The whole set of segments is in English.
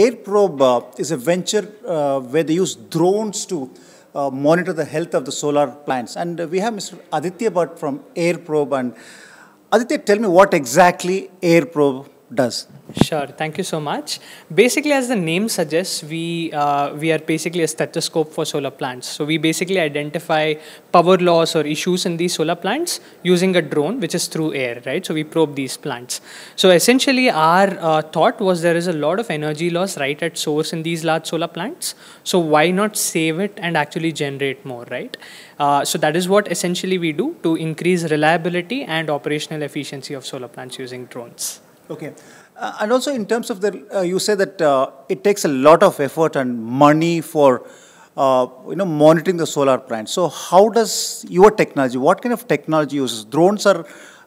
air probe uh, is a venture uh, where they use drones to uh, monitor the health of the solar plants. And we have Mr. Aditya Bhatt from Air Probe. And Aditya, tell me what exactly air probe does. Sure, thank you so much. Basically, as the name suggests, we uh, we are basically a stethoscope for solar plants. So we basically identify power loss or issues in these solar plants using a drone, which is through air, right? So we probe these plants. So essentially, our uh, thought was there is a lot of energy loss right at source in these large solar plants. So why not save it and actually generate more, right? Uh, so that is what essentially we do to increase reliability and operational efficiency of solar plants using drones. Okay. Uh, and also in terms of the, uh, you say that uh, it takes a lot of effort and money for, uh, you know, monitoring the solar plant. So how does your technology, what kind of technology uses? Drones are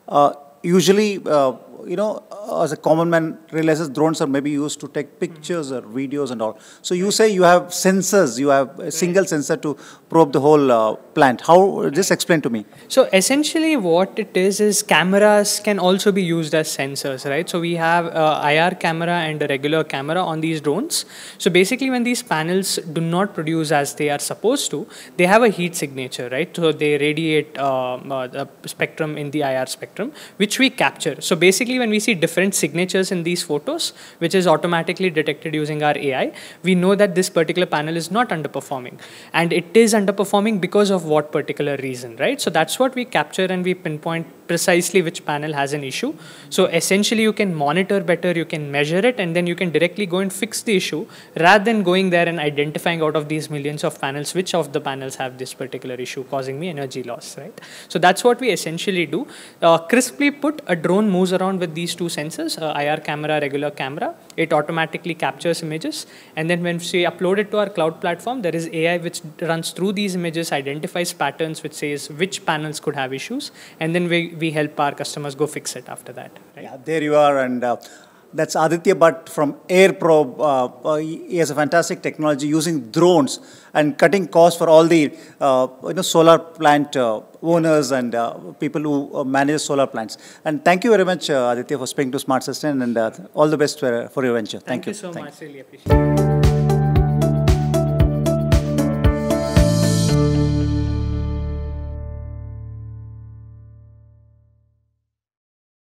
uh, usually uh, you know, as a common man realizes drones are maybe used to take pictures or videos and all. So you say you have sensors, you have a single sensor to probe the whole uh, plant. How, just explain to me. So essentially what it is, is cameras can also be used as sensors, right? So we have uh, IR camera and a regular camera on these drones. So basically when these panels do not produce as they are supposed to, they have a heat signature, right? So they radiate um, uh, the spectrum in the IR spectrum, which we capture. So basically basically when we see different signatures in these photos, which is automatically detected using our AI, we know that this particular panel is not underperforming. And it is underperforming because of what particular reason, right? So that's what we capture and we pinpoint precisely which panel has an issue. So essentially you can monitor better, you can measure it, and then you can directly go and fix the issue rather than going there and identifying out of these millions of panels which of the panels have this particular issue causing me energy loss, right? So that's what we essentially do. Uh, crisply put, a drone moves around with these two sensors, uh, IR camera, regular camera. It automatically captures images. And then when we upload it to our cloud platform, there is AI which runs through these images, identifies patterns, which says which panels could have issues. And then we we help our customers go fix it after that. Right? Yeah, there you are, and uh, that's Aditya But from AirProbe. Uh, uh he has a fantastic technology using drones and cutting costs for all the uh, you know solar plant uh, owners and people who manage solar plants. And thank you very much, Aditya, for speaking to Smart System, and all the best for, for your venture. Thank, thank you. you so thank much. You. Really appreciate. It.